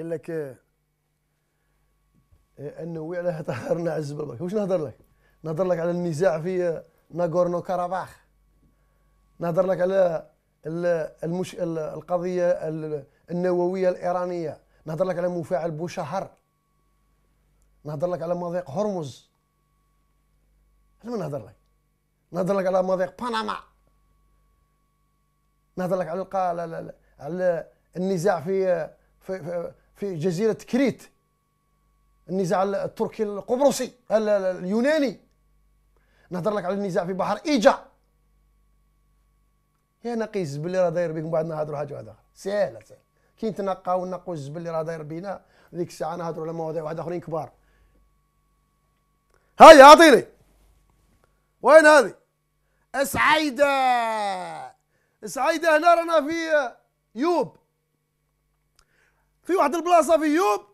قال لك إيه، انه النووي على هضرنا على الزبابك واش نهضر لك نهضر لك على النزاع في ناغورنو كاراباخ نهضر لك على المش... القضيه النوويه الايرانيه نهضر لك على مفاعل بوشهر نهضر لك على مضيق هرمز على ما نهضر لك نهضر لك على مضيق بنما نهضر لك على القا... على النزاع في في, في في جزيرة كريت النزاع التركي القبرصي اليوناني نهضر لك على النزاع في بحر إيجا يا نقي الزبل اللي راه داير بكم بعد نهضروا حاجه واحده اخرى سهله سهله كي نتنقاو ونقوا الزبل اللي راه داير بينا ديك الساعه نهضروا على مواضيع واحد اخرين كبار هيا اعطيني وين هذه سعيده سعيده هنا رانا في يوب في واحد البلاصه في يوب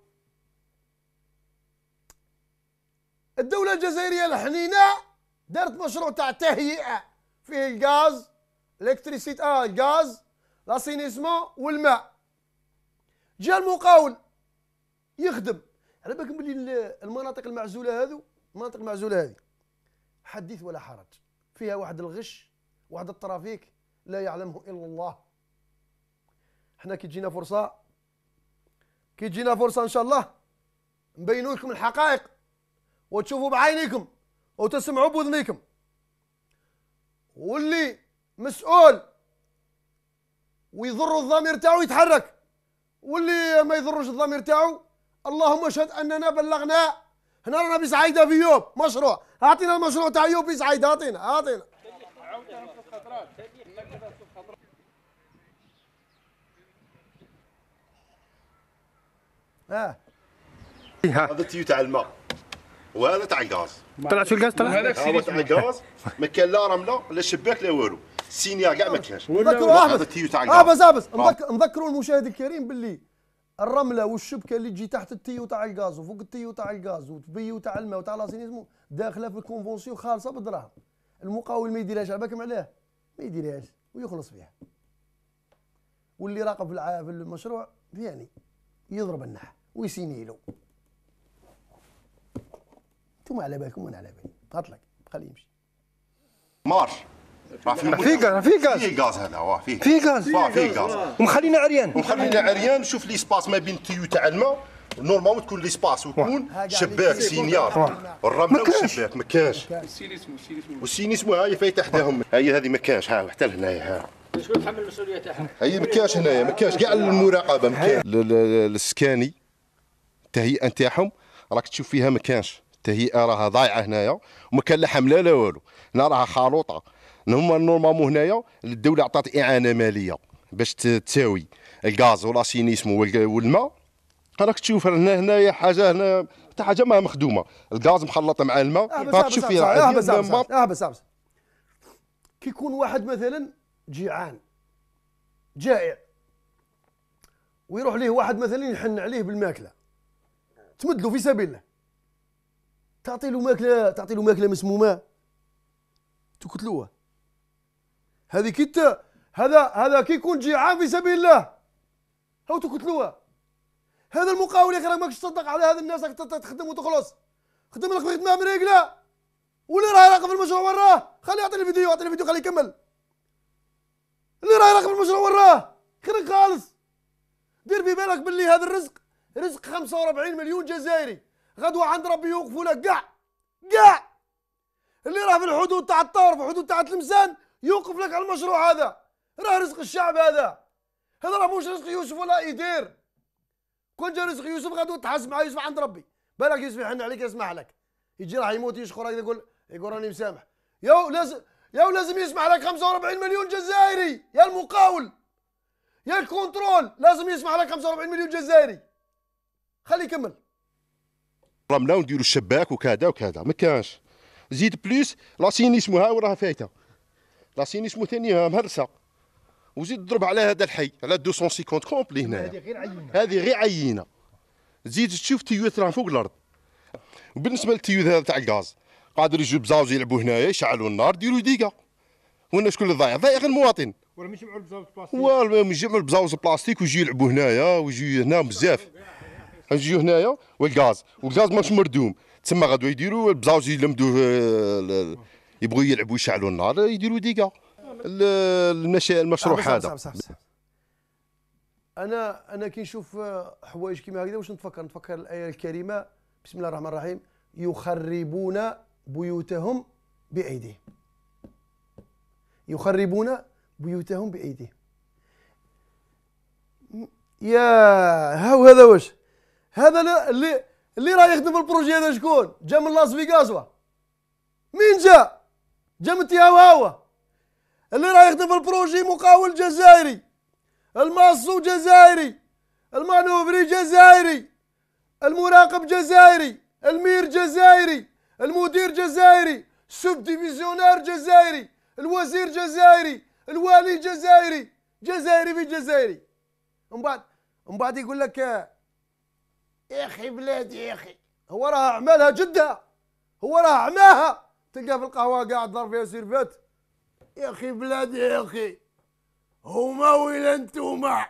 الدوله الجزائريه الحنينه دارت مشروع تاع تهيئه فيه الغاز الكتريسيت اه الغاز لاسينيسمون والماء جا المقاول يخدم على بالك بلي المناطق المعزوله هذو المناطق المعزوله هذه حديث ولا حرج فيها واحد الغش واحد الترافيك لا يعلمه الا الله حنا كي تجينا فرصه كي تجينا فرصه ان شاء الله نبينوا لكم الحقائق وتشوفوا بعينيكم وتسمعوا باذنيكم واللي مسؤول ويضر الضمير تاعو يتحرك واللي ما يضرش الضمير تاعو اللهم اشهد اننا بلغنا هنا رانا بسعيده في يوب مشروع اعطينا المشروع تاع يوب بسعيده اعطينا اعطينا اه هذا تيو تاع الماء وهذا تاع الغاز طلعت الغاز طلع هذا تاع الغاز ما كان لا رمله لا شباك لا والو سينيا كاع ما كانش هذا تيو تاع الغاز بس بس آه. نذكروا المشاهد الكريم باللي الرمله والشبكه اللي تجي تحت التيو تاع الغاز وفوق التيو تاع الغاز وتبيو تاع الماء وتاع لاسينيزمو داخله في الكونفونسيون خالصه بالدراهم المقاول ما يديرهاش على بالكم علاه ما يديرهاش ويخلص فيها واللي راقب في المشروع يعني يضرب النحل ويسيني له انتم على بالكم وانا على بالي هطلق خليه يمشي مارش في غاز في غاز في غاز هذا واه فيه في غاز في غاز ومخلينا عريان ومخلينا عريان شوف لي سباس ما بين التيو تاع الماء نورمالمون تكون لي سباس وتكون يعني شباك سينيار الرمله والشباك ما كانش مو هاي فايته حداهم هي هذه ما كانش ها حتى لهنايا ها شكون تحمل المسؤوليه تاعها هي ما كانش هنايا ما كانش كاع المراقبه ما كانش السكاني التهيئه نتاعهم راك تشوف فيها ما كانش التهيئه راها ضايعه هنايا وما كان لا حمله لا والو هنا راها خالوطه هما نورمالمون هنايا الدوله عطات اعانه ماليه باش تساوي الغاز والاسينيسمو والماء راك تشوف هنا هنايا حاجه هنا حتى حاجه ما مخدومه الغاز مخلط مع الماء راك تشوف فيها احبس احبس احبس كي يكون واحد مثلا جيعان جائع ويروح ليه واحد مثلا يحن عليه بالماكله تمدلو في سبيل الله تعطي له ماكله تعطي له ماكله مسمومه تقتلوها هذه كي هذا هذا كي يكون جيعان في سبيل الله هاو تقتلوها هذا المقاول يا اخي راك ماكش تصدق على هذا الناس راك تخدم وتخلص خدم لك خدمه مريقله ولا راه يراقب المشروع وراه خليه يعطي الفيديو يعطي الفيديو خليه يكمل اللي راه يراقب المشروع وراه خير خالص دير في بالك باللي هذا الرزق رزق 45 مليون جزائري غدوه عند ربي يوقفوا لك قاع قاع اللي راه في الحدود تاع الطرف وحدود تاع تلمسان يوقف لك على المشروع هذا راه رزق الشعب هذا هذا راه مش رزق يوسف ولا يدير كون جا رزق يوسف غدوه تحاسب مع يوسف عند ربي بالك يوسف يحن عليك يسمح لك يجي راح يموت يشكرك يقول يقول راني مسامح يا لازم يا لازم يسمح لك 45 مليون جزائري يا المقاول يا الكونترول لازم يسمح لك 45 مليون جزائري خليه يكمل رمله ونديروا الشباك وكذا وكذا ما كانش زيد بليس لاسينيسمو ها وراها فايته لاسينيسمو ثاني مهرسه وزيد ضرب على هذا الحي على 250 كومبلي هنا هذه غير عينه هذه غير عينه زيد تشوف تيوت راه فوق الارض وبالنسبه للتيوت هذا تاع الغاز قادر يجيو بزاوز يلعبوا هنايا يشعلوا النار يديروا ديكا وانا شكون اللي ضايع ضايع غير المواطن ولا يجمعوا البزاوز بلاستيك ولا يجمعوا البزاوز البلاستيك ويجيو يلعبوا هنايا ويجيو هنا بزاف غنجيو هنايا والغاز والغاز ماش مردوم تما غادوا يديروا بزاوج يلمدوه يبغوا يلعبوا يشعلوا النار يديروا ديكا المشروع هذا صح صح صح انا انا كي نشوف آه، حوايج كيما هكذا واش نتفكر نتفكر الايه الكريمه بسم الله الرحمن الرحيم يخربون بيوتهم بايديهم يخربون بيوتهم بايديهم يا هاو هذا واش هذا اللي اللي راه يخدم في البروجي هذا شكون؟ جا من لاس فيغاس مين جا؟ جا من تيهاو اللي راه يخدم في البروجي مقاول جزائري الماسو جزائري المانوفري جزائري المراقب جزائري المير جزائري المدير جزائري سوب ديفيزيونير جزائري الوزير جزائري الوالي جزائري جزائري في جزائري من بعد من بعد يقول لك يا اخي بلادي يا اخي هو راه عملها جده هو راه عماها تلقى في القهوه قاعد ضرب فيها سيرفات يا اخي بلادي يا اخي هما ولا انتوما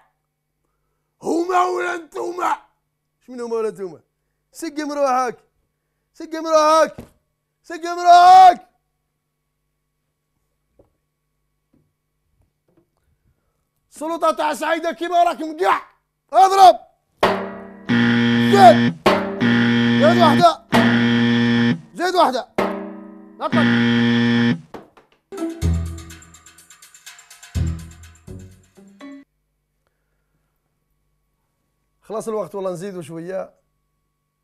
هما ولا انتوما شمن هما ولا انتوما سقم روحك سقم روحك سقم روحك السلطه تاع سعيده كيما راك مقع اضرب زيد زيد واحدة زيد واحدة نطلق خلاص الوقت والله نزيدوا شوية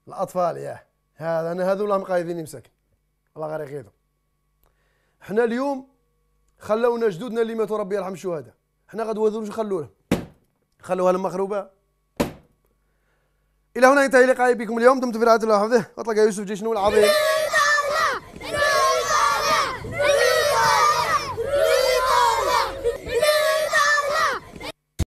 الأطفال ياه هذا أنا هذولا مقايديني مساكن الله غير يقيدهم حنا اليوم خلونا جدودنا اللي ماتوا ربي يرحم الشهداء حنا غدوة ذو خلونا خلوها المغربة الى هنا ينتهي لقائي بكم اليوم دمتم في رعايه الله وحفظه واطلق يوسف جيشنو العظيم